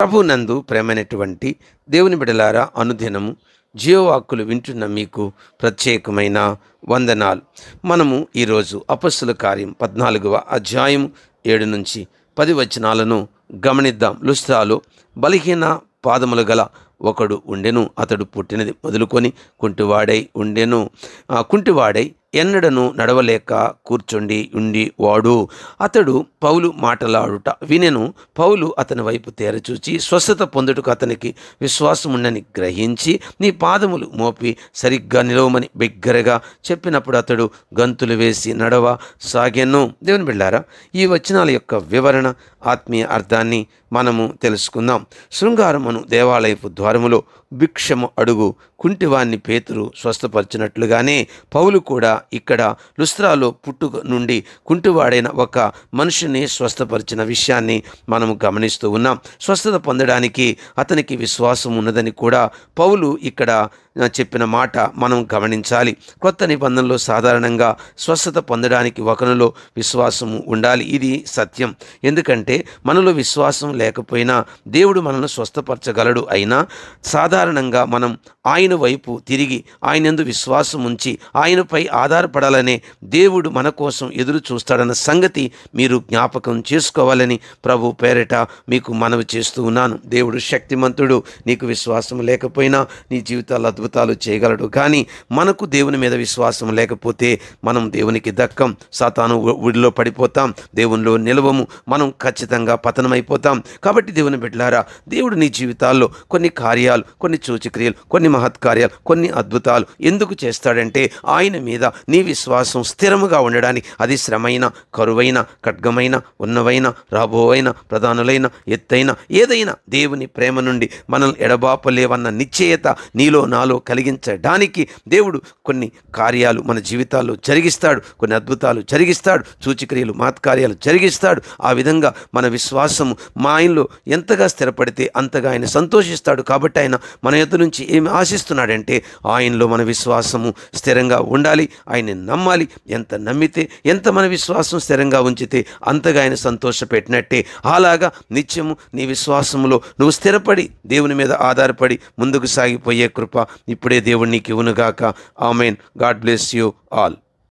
ప్రభునందు ప్రేమైనటువంటి దేవుని బిడలారా అనుదినము జీవవాక్కులు వింటున్న మీకు ప్రత్యేకమైన వందనాలు మనము ఈరోజు అపస్సుల కార్యం పద్నాలుగవ అధ్యాయం ఏడు నుంచి పది వచనాలను గమనిద్దాం లుస్తాలో బలహీన పాదములు గల ఒకడు ఉండెను అతడు పుట్టినది మొదలుకొని కుంటివాడై ఉండెను కుంటివాడై ఎన్నడను నడవలేక కూర్చుండి ఉండి వాడు అతడు పౌలు మాటలాడుట వినెను పౌలు అతని వైపు తేరచూచి స్వస్థత పొందుటకు అతనికి విశ్వాసం గ్రహించి నీ పాదములు మోపి సరిగ్గా నిలవమని బిగ్గరగా చెప్పినప్పుడు అతడు గంతులు వేసి నడవ సాగాను దేవుని బిళ్ళారా ఈ వచనాల యొక్క వివరణ ఆత్మీయ అర్థాన్ని మనము తెలుసుకుందాం శృంగారమును దేవాలయపు ద్వారములో భిక్షము అడుగు కుంటివాన్ని పేతురు స్వస్థపరిచినట్లుగానే పౌలు కూడా ఇక్కడ లుస్త్రాలో పుట్టుక నుండి కుంటివాడైన ఒక మనిషిని స్వస్థపరిచిన విషయాన్ని మనం గమనిస్తూ ఉన్నాం స్వస్థత పొందడానికి అతనికి విశ్వాసం ఉన్నదని కూడా పౌలు ఇక్కడ చెప్పిన మాట మనం గమనించాలి కొత్త నిబంధనలు సాధారణంగా స్వస్థత పొందడానికి ఒకరిలో విశ్వాసం ఉండాలి ఇది సత్యం ఎందుకంటే మనలో విశ్వాసం లేకపోయినా దేవుడు మనల్ని స్వస్థపరచగలడు అయినా సాధారణంగా మనం ఆయన వైపు తిరిగి ఆయనందు విశ్వాసం ఉంచి ఆయనపై ఆధారపడాలనే దేవుడు మన కోసం ఎదురు చూస్తాడన్న సంగతి మీరు జ్ఞాపకం చేసుకోవాలని ప్రభు పేరిట మీకు మనవి చేస్తూ ఉన్నాను దేవుడు శక్తిమంతుడు నీకు విశ్వాసం లేకపోయినా నీ జీవితాలు అద్భుతాలు చేయగలడు కానీ మనకు దేవుని మీద విశ్వాసం లేకపోతే మనం దేవునికి దక్కం సాతాను ఊడిలో పడిపోతాం దేవునిలో నిలవము మనం ఖచ్చితంగా పతనమైపోతాం కాబట్టి దేవుని బిడ్డలారా దేవుడు నీ జీవితాల్లో కొన్ని కార్యాలు కొన్ని సూచక్రియలు కొన్ని మహత్కార్యాలు కొన్ని అద్భుతాలు ఎందుకు చేస్తాడంటే ఆయన మీద నీ విశ్వాసం స్థిరముగా ఉండడానికి అది శ్రమైన కరువైన ఖడ్గమైన ఉన్నవైన రాబోవైన ప్రధానులైన ఎత్తైన ఏదైనా దేవుని ప్రేమ నుండి మనల్ని ఎడబాపలేవన్న నిశ్చయత నీలో నాలో మనలో కలిగించడానికి దేవుడు కొన్ని కార్యాలు మన జీవితాల్లో జరిగిస్తాడు కొన్ని అద్భుతాలు జరిగిస్తాడు సూచిక్రియలు మాత్కార్యాలు జరిగిస్తాడు ఆ విధంగా మన విశ్వాసము మా ఆయనలో ఎంతగా స్థిరపడితే అంతగా ఆయన సంతోషిస్తాడు కాబట్టి ఆయన మన యొక్క నుంచి ఏమి ఆశిస్తున్నాడంటే ఆయనలో మన విశ్వాసము స్థిరంగా ఉండాలి ఆయన్ని నమ్మాలి ఎంత నమ్మితే ఎంత మన విశ్వాసం స్థిరంగా ఉంచితే అంతగా ఆయన సంతోషపెట్టినట్టే అలాగా నిత్యము నీ విశ్వాసములో నువ్వు స్థిరపడి దేవుని మీద ఆధారపడి ముందుకు సాగిపోయే కృప ఇప్పుడే దేవుడు నీకు ఇవ్వనుగాక amen God bless you all